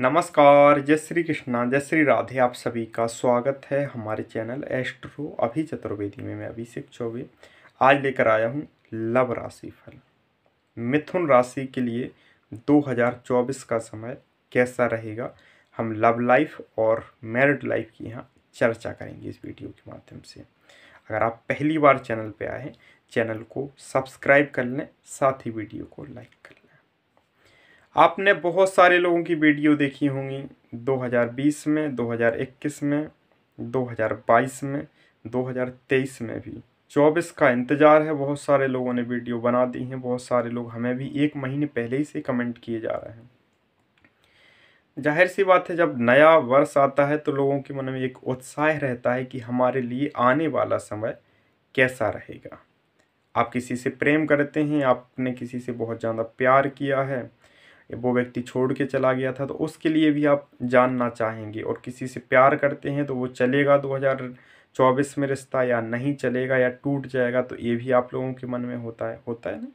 नमस्कार जय श्री कृष्णा जय श्री राधे आप सभी का स्वागत है हमारे चैनल एस्ट्रो अभी चतुर्वेदी में मैं अभिषेक चौबे आज लेकर आया हूँ लव राशि फल मिथुन राशि के लिए 2024 का समय कैसा रहेगा हम लव लाइफ और मैरिड लाइफ की यहाँ चर्चा करेंगे इस वीडियो के माध्यम से अगर आप पहली बार चैनल पर आए चैनल को सब्सक्राइब कर लें साथ ही वीडियो को लाइक कर लें आपने बहुत सारे लोगों की वीडियो देखी होंगी 2020 में 2021 में 2022 में 2023 में भी चौबीस का इंतज़ार है बहुत सारे लोगों ने वीडियो बना दी हैं बहुत सारे लोग हमें भी एक महीने पहले ही से कमेंट किए जा रहे हैं जाहिर सी बात है जब नया वर्ष आता है तो लोगों के मन में एक उत्साह रहता है कि हमारे लिए आने वाला समय कैसा रहेगा आप किसी से प्रेम करते हैं आपने किसी से बहुत ज़्यादा प्यार किया है वो व्यक्ति छोड़ के चला गया था तो उसके लिए भी आप जानना चाहेंगे और किसी से प्यार करते हैं तो वो चलेगा 2024 में रिश्ता या नहीं चलेगा या टूट जाएगा तो ये भी आप लोगों के मन में होता है होता है ना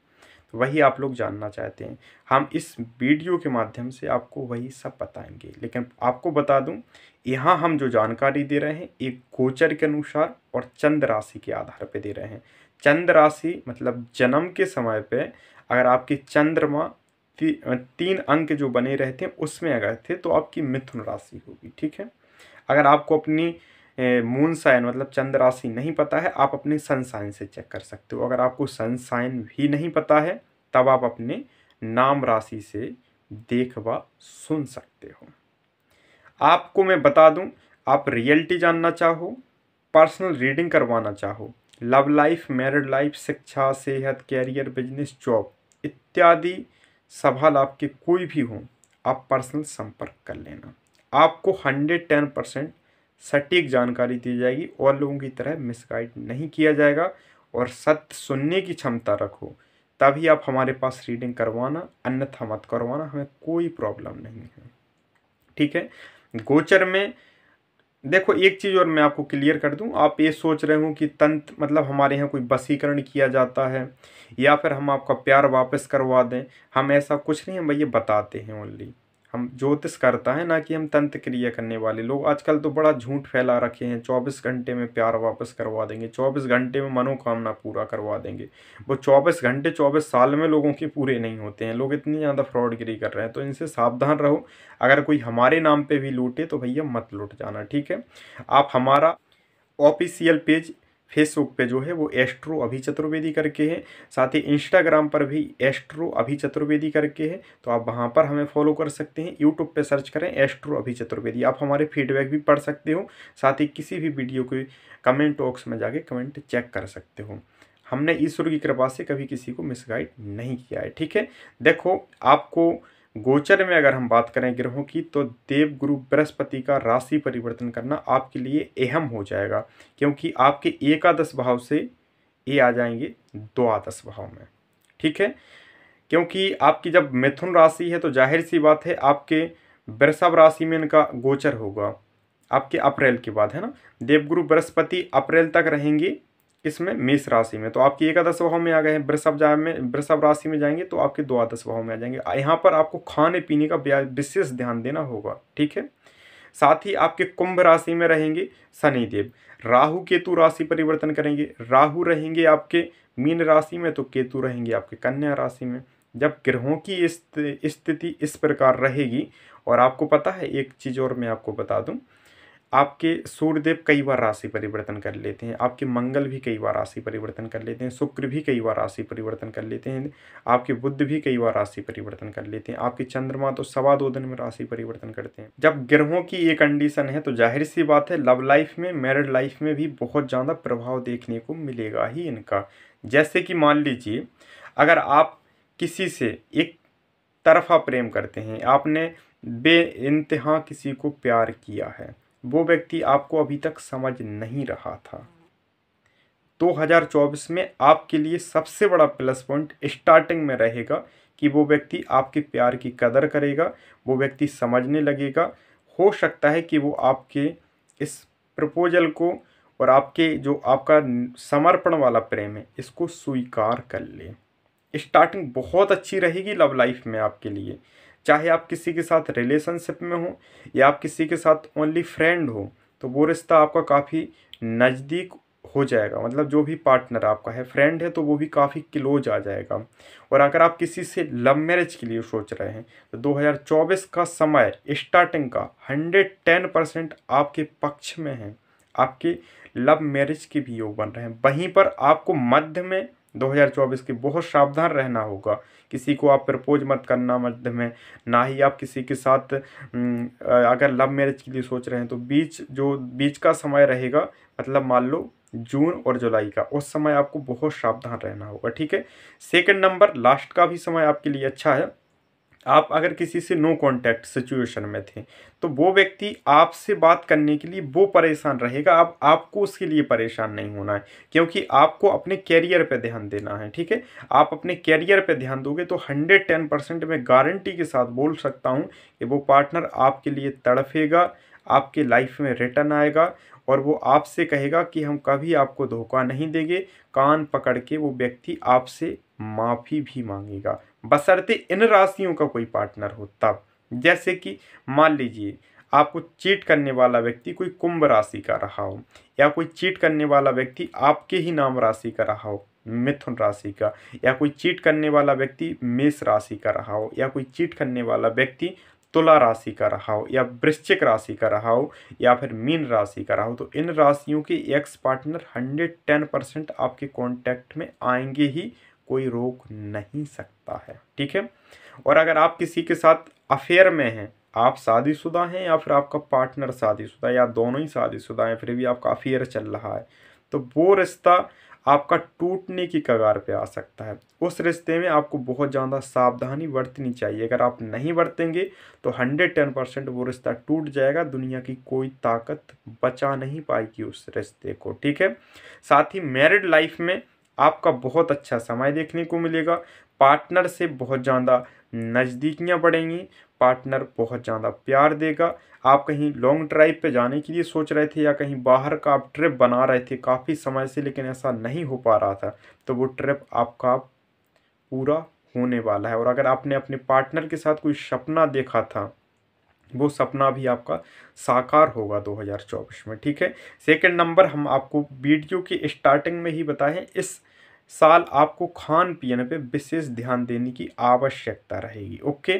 तो वही आप लोग जानना चाहते हैं हम इस वीडियो के माध्यम से आपको वही सब बताएंगे लेकिन आपको बता दूं यहाँ हम जो जानकारी दे रहे हैं एक गोचर के अनुसार और चंद्र राशि के आधार पर दे रहे हैं चंद्र राशि मतलब जन्म के समय पे अगर आपकी चंद्रमा ती, तीन अंक जो बने रहते हैं उसमें अगर थे तो आपकी मिथुन राशि होगी ठीक है अगर आपको अपनी मून साइन मतलब चंद्र राशि नहीं पता है आप अपने सन साइन से चेक कर सकते हो अगर आपको सन साइन भी नहीं पता है तब आप अपने नाम राशि से देखवा सुन सकते हो आपको मैं बता दूं आप रियलिटी जानना चाहो पर्सनल रीडिंग करवाना चाहो लव लाइफ मैरिड लाइफ शिक्षा सेहत कैरियर बिजनेस जॉब इत्यादि सवाल आपके कोई भी हो आप पर्सनल संपर्क कर लेना आपको हंड्रेड टेन परसेंट सटीक जानकारी दी जाएगी और लोगों की तरह मिसगाइड नहीं किया जाएगा और सत्य सुनने की क्षमता रखो तभी आप हमारे पास रीडिंग करवाना अन्यथा मत करवाना हमें कोई प्रॉब्लम नहीं है ठीक है गोचर में देखो एक चीज़ और मैं आपको क्लियर कर दूं आप ये सोच रहे हो कि तंत्र मतलब हमारे यहाँ कोई बसीकरण किया जाता है या फिर हम आपका प्यार वापस करवा दें हम ऐसा कुछ नहीं हम भैया बताते हैं ओनली हम ज्योतिष करता है ना कि हम तंत्र क्रिया करने वाले लोग आजकल तो बड़ा झूठ फैला रखे हैं चौबीस घंटे में प्यार वापस करवा देंगे चौबीस घंटे में मनोकामना पूरा करवा देंगे वो चौबीस घंटे चौबीस साल में लोगों के पूरे नहीं होते हैं लोग इतनी ज़्यादा फ्रॉडगिरी कर रहे हैं तो इनसे सावधान रहो अगर कोई हमारे नाम पर भी लूटे तो भैया मत लुट जाना ठीक है आप हमारा ऑफिशियल पेज फेसबुक पे जो है वो एस्ट्रो अभी चतुर्वेदी करके है साथ ही इंस्टाग्राम पर भी एस्ट्रो अभी चतुर्वेदी करके है तो आप वहाँ पर हमें फॉलो कर सकते हैं यूट्यूब पे सर्च करें एस्ट्रो अभी चतुर्वेदी आप हमारे फीडबैक भी पढ़ सकते हो साथ ही किसी भी वीडियो के कमेंट बॉक्स में जाके कमेंट चेक कर सकते हो हमने ईश्वर की कृपा से कभी किसी को मिसगाइड नहीं किया है ठीक है देखो आपको गोचर में अगर हम बात करें ग्रहों की तो देव गुरु बृहस्पति का राशि परिवर्तन करना आपके लिए अहम हो जाएगा क्योंकि आपके एकादश भाव से ये आ जाएंगे द्वादश भाव में ठीक है क्योंकि आपकी जब मिथुन राशि है तो जाहिर सी बात है आपके वृषभ राशि में इनका गोचर होगा आपके अप्रैल के बाद है ना देवगुरु बृहस्पति अप्रैल तक रहेंगे किसमें मेष राशि में तो आपकी एकादश भाव में आ गए हैं वृषभ जाए में वृषभ राशि में जाएंगे तो आपके द्वादश भाव में आ जाएंगे यहाँ पर आपको खाने पीने का विशेष ध्यान देना होगा ठीक है साथ ही आपके कुंभ राशि में रहेंगे शनिदेव राहु केतु राशि परिवर्तन करेंगे राहु रहेंगे आपके मीन राशि में तो केतु रहेंगे आपके कन्या राशि में जब ग्रहों की स्थिति इस प्रकार रहेगी और आपको पता है एक चीज़ और मैं आपको बता दूं आपके सूर्यदेव कई बार राशि परिवर्तन कर लेते हैं आपके मंगल भी कई बार राशि परिवर्तन कर लेते हैं शुक्र भी कई बार राशि परिवर्तन कर लेते हैं आपके बुद्ध भी कई बार राशि परिवर्तन कर लेते हैं आपके चंद्रमा तो सवा दो दिन में राशि परिवर्तन करते हैं जब ग्रहों की ये कंडीशन है तो जाहिर सी बात है लव लाइफ में मैरिड लाइफ में भी बहुत ज़्यादा प्रभाव देखने को मिलेगा ही इनका जैसे कि मान लीजिए अगर आप किसी से एक तरफा प्रेम करते हैं आपने बे किसी को प्यार किया है वो व्यक्ति आपको अभी तक समझ नहीं रहा था 2024 में आपके लिए सबसे बड़ा प्लस पॉइंट स्टार्टिंग में रहेगा कि वो व्यक्ति आपके प्यार की कदर करेगा वो व्यक्ति समझने लगेगा हो सकता है कि वो आपके इस प्रपोजल को और आपके जो आपका समर्पण वाला प्रेम है इसको स्वीकार कर ले स्टार्टिंग बहुत अच्छी रहेगी लव लाइफ में आपके लिए चाहे आप किसी के साथ रिलेशनशिप में हो या आप किसी के साथ ओनली फ्रेंड हो तो वो रिश्ता आपका काफ़ी नज़दीक हो जाएगा मतलब जो भी पार्टनर आपका है फ्रेंड है तो वो भी काफ़ी क्लोज आ जाएगा और अगर आप किसी से लव मैरिज के लिए सोच रहे हैं तो 2024 का समय स्टार्टिंग का 110 परसेंट आपके पक्ष में है आपके लव मैरिज के भी योग बन रहे हैं वहीं पर आपको मध्य में 2024 की बहुत सावधान रहना होगा किसी को आप प्रपोज मत करना मध्य में ना ही आप किसी के साथ अगर लव मैरिज के लिए सोच रहे हैं तो बीच जो बीच का समय रहेगा मतलब मान लो जून और जुलाई का उस समय आपको बहुत सावधान रहना होगा ठीक है सेकंड नंबर लास्ट का भी समय आपके लिए अच्छा है आप अगर किसी से नो कांटेक्ट सिचुएशन में थे तो वो व्यक्ति आपसे बात करने के लिए वो परेशान रहेगा आप आपको उसके लिए परेशान नहीं होना है क्योंकि आपको अपने कैरियर पे ध्यान देना है ठीक है आप अपने कैरियर पे ध्यान दोगे तो हंड्रेड टेन परसेंट मैं गारंटी के साथ बोल सकता हूँ कि वो पार्टनर आपके लिए तड़फेगा आपके लाइफ में रिटर्न आएगा और वो आपसे कहेगा कि हम कभी आपको धोखा नहीं देंगे कान पकड़ के वो व्यक्ति आपसे माफ़ी भी मांगेगा बसरते इन राशियों का कोई पार्टनर हो तब जैसे कि मान लीजिए आपको चीट करने वाला व्यक्ति कोई कुंभ राशि का रहा हो या कोई चीट करने वाला व्यक्ति आपके ही नाम राशि का रहा हो मिथुन राशि का या कोई चीट करने वाला व्यक्ति मेष राशि का रहा हो या कोई चीट करने वाला व्यक्ति तुला राशि का रहा हो या वृश्चिक राशि का रहा हो या फिर मीन राशि का रहा हो तो इन राशियों के ex partner hundred ten percent आपके कॉन्टैक्ट में आएंगे ही कोई रोक नहीं सकता है ठीक है और अगर आप किसी के साथ अफेयर में हैं आप शादीशुदा हैं या फिर आपका पार्टनर शादीशुदा या दोनों ही शादीशुदा हैं फिर भी आपका अफेयर चल रहा है तो वो रिश्ता आपका टूटने की कगार पे आ सकता है उस रिश्ते में आपको बहुत ज़्यादा सावधानी बरतनी चाहिए अगर आप नहीं बरतेंगे तो हंड्रेड टेन परसेंट वो रिश्ता टूट जाएगा दुनिया की कोई ताकत बचा नहीं पाएगी उस रिश्ते को ठीक है साथ ही मैरिड लाइफ में आपका बहुत अच्छा समय देखने को मिलेगा पार्टनर से बहुत ज़्यादा नज़दीकियाँ बढ़ेंगी पार्टनर बहुत ज़्यादा प्यार देगा आप कहीं लॉन्ग ड्राइव पे जाने के लिए सोच रहे थे या कहीं बाहर का आप ट्रिप बना रहे थे काफ़ी समय से लेकिन ऐसा नहीं हो पा रहा था तो वो ट्रिप आपका पूरा होने वाला है और अगर आपने अपने पार्टनर के साथ कोई सपना देखा था वो सपना भी आपका साकार होगा 2024 में ठीक है सेकंड नंबर हम आपको वीडियो की स्टार्टिंग में ही बताएं इस साल आपको खान पीन पे विशेष ध्यान देने की आवश्यकता रहेगी ओके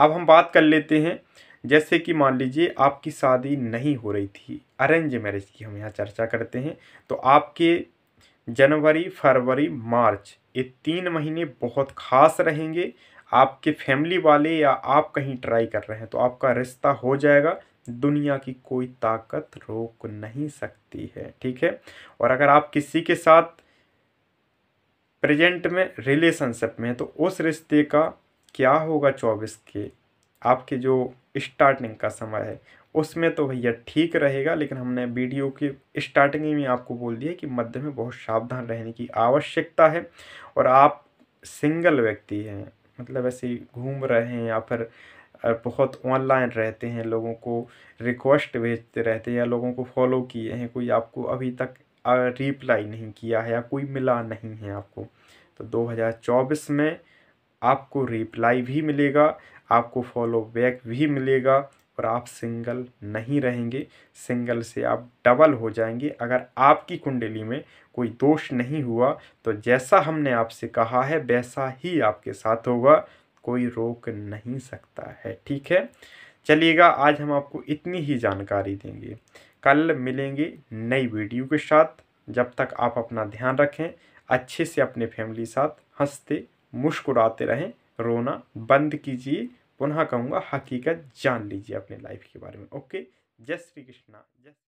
अब हम बात कर लेते हैं जैसे कि मान लीजिए आपकी शादी नहीं हो रही थी अरेंज मैरिज की हम यहाँ चर्चा करते हैं तो आपके जनवरी फरवरी मार्च ये तीन महीने बहुत खास रहेंगे आपके फैमिली वाले या आप कहीं ट्राई कर रहे हैं तो आपका रिश्ता हो जाएगा दुनिया की कोई ताकत रोक नहीं सकती है ठीक है और अगर आप किसी के साथ प्रेजेंट में रिलेशनशिप में तो उस रिश्ते का क्या होगा चौबीस के आपके जो स्टार्टिंग का समय है उसमें तो भैया ठीक रहेगा लेकिन हमने वीडियो के स्टार्टिंग में आपको बोल दिया कि मध्य में बहुत सावधान रहने की आवश्यकता है और आप सिंगल व्यक्ति हैं मतलब ऐसे घूम रहे हैं या फिर बहुत ऑनलाइन रहते हैं लोगों को रिक्वेस्ट भेजते रहते हैं या लोगों को फॉलो किए हैं कोई आपको अभी तक रिप्लाई नहीं किया है या कोई मिला नहीं है आपको तो 2024 में आपको रिप्लाई भी मिलेगा आपको फॉलो बैक भी मिलेगा और आप सिंगल नहीं रहेंगे सिंगल से आप डबल हो जाएंगे अगर आपकी कुंडली में कोई दोष नहीं हुआ तो जैसा हमने आपसे कहा है वैसा ही आपके साथ होगा कोई रोक नहीं सकता है ठीक है चलिएगा आज हम आपको इतनी ही जानकारी देंगे कल मिलेंगे नई वीडियो के साथ जब तक आप अपना ध्यान रखें अच्छे से अपने फैमिली साथ हंसते मुस्कुराते रहें रोना बंद कीजिए पुनः कहूँगा हकीकत जान लीजिए अपने लाइफ के बारे में ओके जय श्री कृष्णा जय